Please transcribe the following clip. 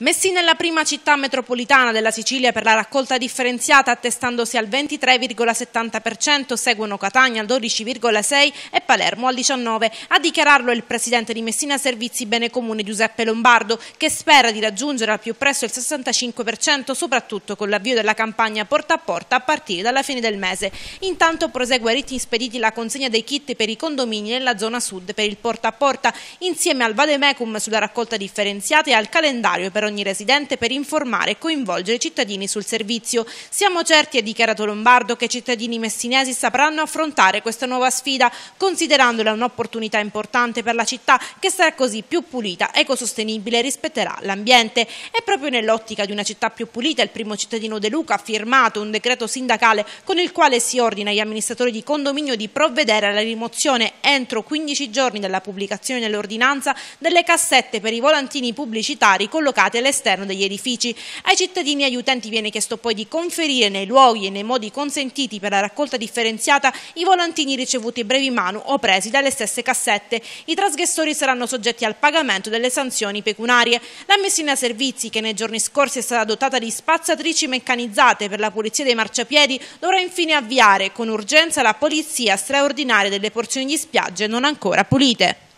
Messina è la prima città metropolitana della Sicilia per la raccolta differenziata attestandosi al 23,70%, seguono Catania al 12,6% e Palermo al 19%. A dichiararlo il presidente di Messina Servizi Bene Comune Giuseppe Lombardo che spera di raggiungere al più presto il 65% soprattutto con l'avvio della campagna porta a porta a partire dalla fine del mese. Intanto prosegue a ritmi spediti la consegna dei kit per i condomini nella zona sud per il porta a porta insieme al Vademecum sulla raccolta differenziata e al calendario per ogni residente per informare e coinvolgere i cittadini sul servizio. Siamo certi, ha dichiarato Lombardo, che i cittadini messinesi sapranno affrontare questa nuova sfida, considerandola un'opportunità importante per la città che sarà così più pulita, ecosostenibile e rispetterà l'ambiente. È proprio nell'ottica di una città più pulita il primo cittadino De Luca ha firmato un decreto sindacale con il quale si ordina agli amministratori di condominio di provvedere alla rimozione entro 15 giorni dalla pubblicazione dell'ordinanza delle cassette per i volantini pubblicitari collocati collocati all'esterno degli edifici. Ai cittadini e agli utenti viene chiesto poi di conferire nei luoghi e nei modi consentiti per la raccolta differenziata i volantini ricevuti brevi mano o presi dalle stesse cassette. I trasgressori saranno soggetti al pagamento delle sanzioni pecunarie. La Messina Servizi, che nei giorni scorsi è stata dotata di spazzatrici meccanizzate per la pulizia dei marciapiedi, dovrà infine avviare con urgenza la polizia straordinaria delle porzioni di spiagge non ancora pulite.